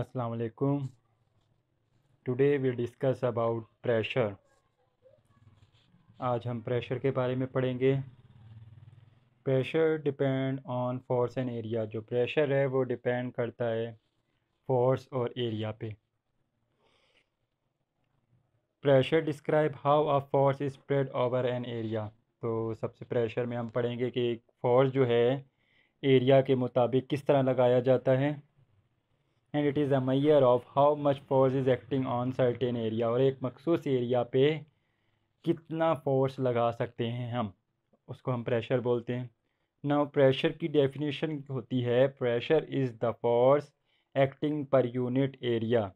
असलकुम today we discuss about pressure आज हम प्रेशर के बारे में पढ़ेंगे pressure depend on force and area जो प्रेशर है वो डिपेंड करता है फोर्स और एरिया पे pressure describe how a force is spread over an area तो सबसे प्रेशर में हम पढ़ेंगे कि फोर्स जो है एरिया के मुताबिक किस तरह लगाया जाता है and it is a measure of how much force is acting on certain area और एक मखसूस एरिया पे कितना फोर्स लगा सकते हैं हम उसको हम प्रेशर बोलते हैं नाउ प्रेशर की डेफिनेशन होती है pressure is the force acting per unit area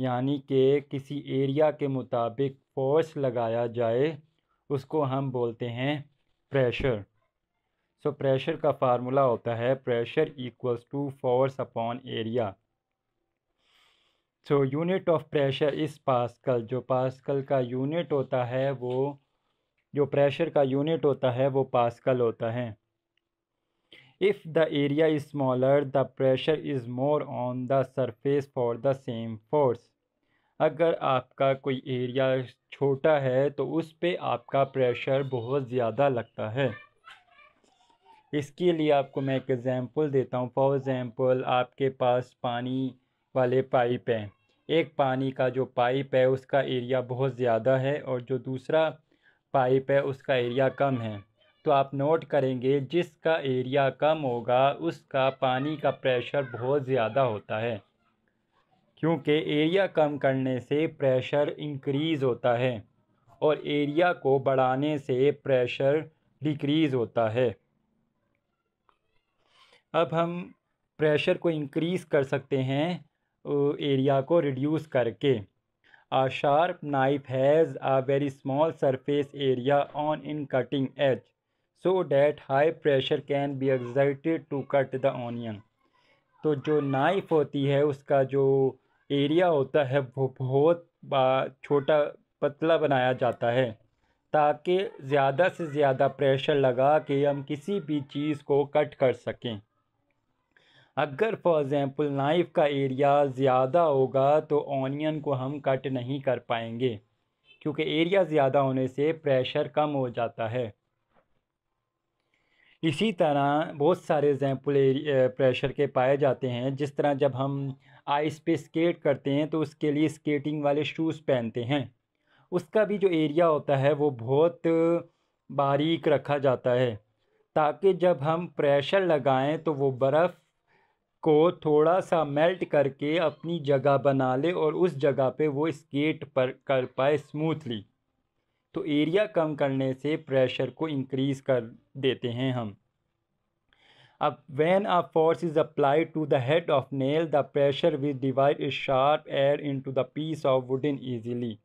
यानी कि किसी एरिया के मुताबिक फोर्स लगाया जाए उसको हम बोलते हैं प्रेशर सो so, प्रेशर का फार्मूला होता है pressure equals to force upon area so unit of pressure is pascal जो पास्कल का यूनिट होता है वो जो प्रेशर का यूनिट होता है वो पास्कल होता है if the area is smaller the pressure is more on the surface for the same force अगर आपका कोई एरिया छोटा है तो उस पर आपका प्रेशर बहुत ज़्यादा लगता है इसके लिए आपको मैं एक एग्ज़ाम्पल देता हूँ फॉर एग्ज़ाम्पल आपके पास पानी वाले पाइप हैं एक पानी का जो पाइप है उसका एरिया बहुत ज़्यादा है और जो दूसरा पाइप है उसका एरिया कम है तो आप नोट करेंगे जिसका एरिया कम होगा उसका पानी का प्रेशर बहुत ज़्यादा होता है क्योंकि एरिया कम करने से प्रेशर इंक्रीज़ होता है और एरिया को बढ़ाने से प्रेशर डिक्रीज़ होता है अब हम प्रेशर को इंक्रीज़ कर सकते हैं एरिया को रिड्यूस करके a sharp knife has a very small surface area on in cutting edge so that high pressure can be excited to cut the onion तो जो नाइफ होती है उसका जो एरिया होता है वो बहुत छोटा पतला बनाया जाता है ताकि ज़्यादा से ज़्यादा प्रेशर लगा के हम किसी भी चीज़ को कट कर सकें अगर फॉर एग्ज़ाम्पल नाइफ़ का एरिया ज़्यादा होगा तो ऑनियन को हम कट नहीं कर पाएंगे क्योंकि एरिया ज़्यादा होने से प्रेशर कम हो जाता है इसी तरह बहुत सारे एग्जाम्पल प्रेशर के पाए जाते हैं जिस तरह जब हम आइस पे स्केट करते हैं तो उसके लिए स्केटिंग वाले शूज़ पहनते हैं उसका भी जो एरिया होता है वो बहुत बारीक रखा जाता है ताकि जब हम प्रेशर लगाएं तो वो बर्फ़ को थोड़ा सा मेल्ट करके अपनी जगह बना ले और उस जगह पे वो स्केट पर कर पाए स्मूथली तो एरिया कम करने से प्रेशर को इंक्रीज़ कर देते हैं हम अब when a force is applied to the head of nail the pressure with divide is sharp air into the piece of wooden easily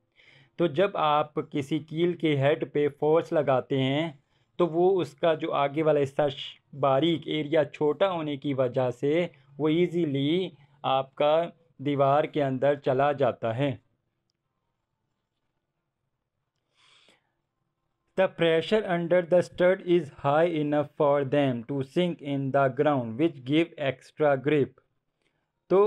तो जब आप किसी कील के हेड पे फोर्स लगाते हैं तो वो उसका जो आगे वाला हिस्सा बारीक एरिया छोटा होने की वजह से वो इजीली आपका दीवार के अंदर चला जाता है the pressure under the stud is high enough for them to sink in the ground which give extra grip तो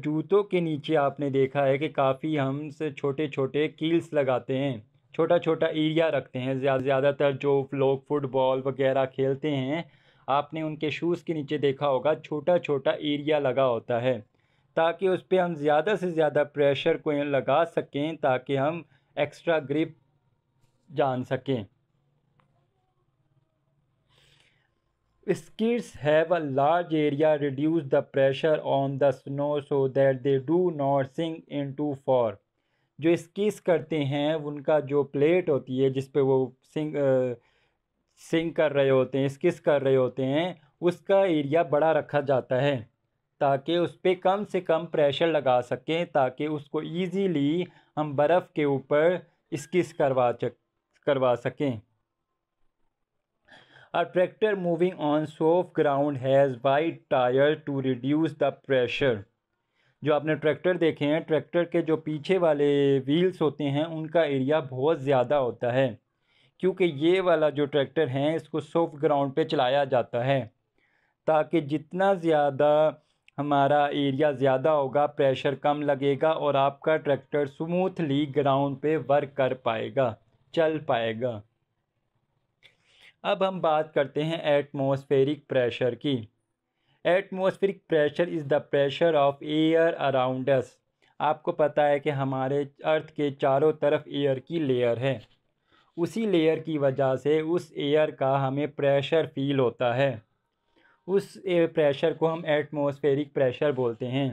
जूतों के नीचे आपने देखा है कि काफ़ी हम से छोटे छोटे कील्स लगाते हैं छोटा छोटा एरिया रखते हैं ज़्यादातर जो लोग फुटबॉल वगैरह खेलते हैं आपने उनके शूज़ के नीचे देखा होगा छोटा छोटा एरिया लगा होता है ताकि उस पर हम ज़्यादा से ज़्यादा प्रेशर को लगा सकें ताकि हम एक्स्ट्रा ग्रिप जान सकें have a large area reduce the pressure on the snow so that they do not sink into for जो स्कीस करते हैं उनका जो प्लेट होती है जिस पे वो सिंग सिंग कर रहे होते हैं स्किस कर रहे होते हैं उसका एरिया बड़ा रखा जाता है ताकि उस पर कम से कम प्रेशर लगा सकें ताकि उसको ईजीली हम बर्फ़ के ऊपर स्किस करवा चक करवा सकें और tractor moving on soft ground has wide tyre to reduce the pressure जो आपने ट्रैक्टर देखे हैं ट्रैक्टर के जो पीछे वाले व्हील्स होते हैं उनका एरिया बहुत ज़्यादा होता है क्योंकि ये वाला जो ट्रैक्टर है इसको सॉफ्ट ग्राउंड पे चलाया जाता है ताकि जितना ज़्यादा हमारा एरिया ज़्यादा होगा प्रेशर कम लगेगा और आपका ट्रैक्टर स्मूथली ग्राउंड पे वर्क कर पाएगा चल पाएगा अब हम बात करते हैं एटमॉस्फेरिक प्रेशर की atmospheric pressure is the pressure of air around us आपको पता है कि हमारे अर्थ के चारों तरफ एयर की लेयर है उसी लेयर की वजह से उस एयर का हमें प्रेशर फील होता है उस एयर प्रेशर को हम एटमोस्फेरिक प्रेशर बोलते हैं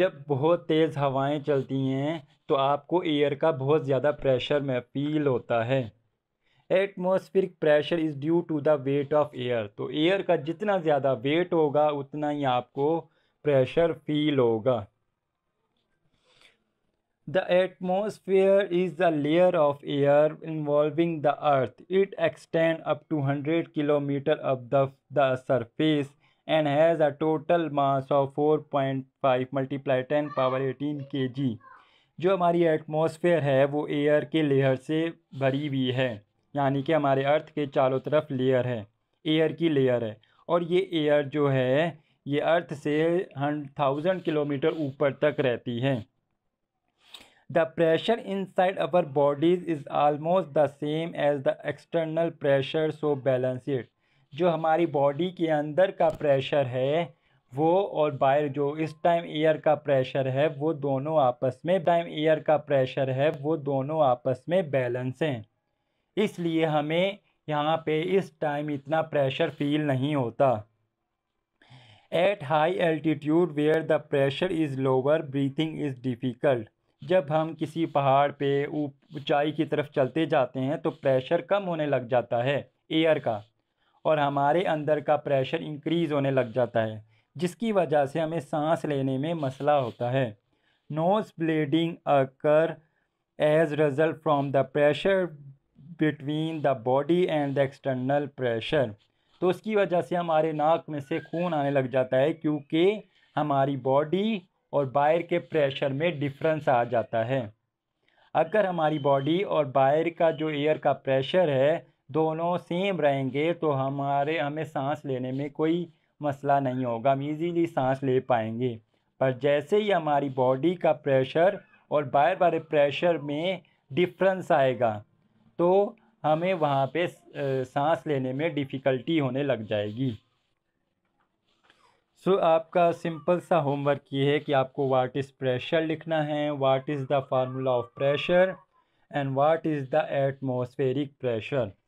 जब बहुत तेज़ हवाएं चलती हैं तो आपको एयर का बहुत ज़्यादा प्रेशर में फील होता है atmospheric pressure is due to the weight of air तो एयर का जितना ज़्यादा वेट होगा उतना ही आपको प्रेशर फील होगा the atmosphere is the layer of air involving the earth it extend up to hundred kilometre up the surface and has a total mass of four point five multiply ten power eighteen K G जो हमारी atmosphere है वो air के layer से भरी हुई है यानी कि हमारे अर्थ के चारों तरफ लेयर है एयर की लेयर है और ये एयर जो है ये अर्थ से हंड थाउजेंड किलोमीटर ऊपर तक रहती है the pressure inside our bodies is almost the same as the external pressure so balance it जो हमारी बॉडी के अंदर का प्रेशर है वो और बाहर जो इस टाइम एयर का प्रेशर है वो दोनों आपस में टाइम एयर का प्रेशर है वो दोनों आपस में बैलेंस हैं इसलिए हमें यहाँ पे इस टाइम इतना प्रेशर फील नहीं होता at high altitude where the pressure is lower breathing is difficult जब हम किसी पहाड़ पे ऊंचाई की तरफ चलते जाते हैं तो प्रेशर कम होने लग जाता है एयर का और हमारे अंदर का प्रेशर इंक्रीज़ होने लग जाता है जिसकी वजह से हमें सांस लेने में मसला होता है nose bleeding occur as result from the pressure between the body and the external pressure तो उसकी वजह से हमारे नाक में से खून आने लग जाता है क्योंकि हमारी बॉडी और बाहर के प्रेशर में डिफरेंस आ जाता है अगर हमारी बॉडी और बाहर का जो एयर का प्रेशर है दोनों सेम रहेंगे तो हमारे हमें सांस लेने में कोई मसला नहीं होगा हम इजीली सांस ले पाएंगे पर जैसे ही हमारी बॉडी का प्रेशर और बाहर वाले प्रेशर में डिफरेंस आएगा तो हमें वहाँ पे सांस लेने में डिफ़िकल्टी होने लग जाएगी सो so, आपका सिंपल सा होमवर्क ये है कि आपको वाट इज़ प्रेशर लिखना है what is the formula of pressure and what is the atmospheric pressure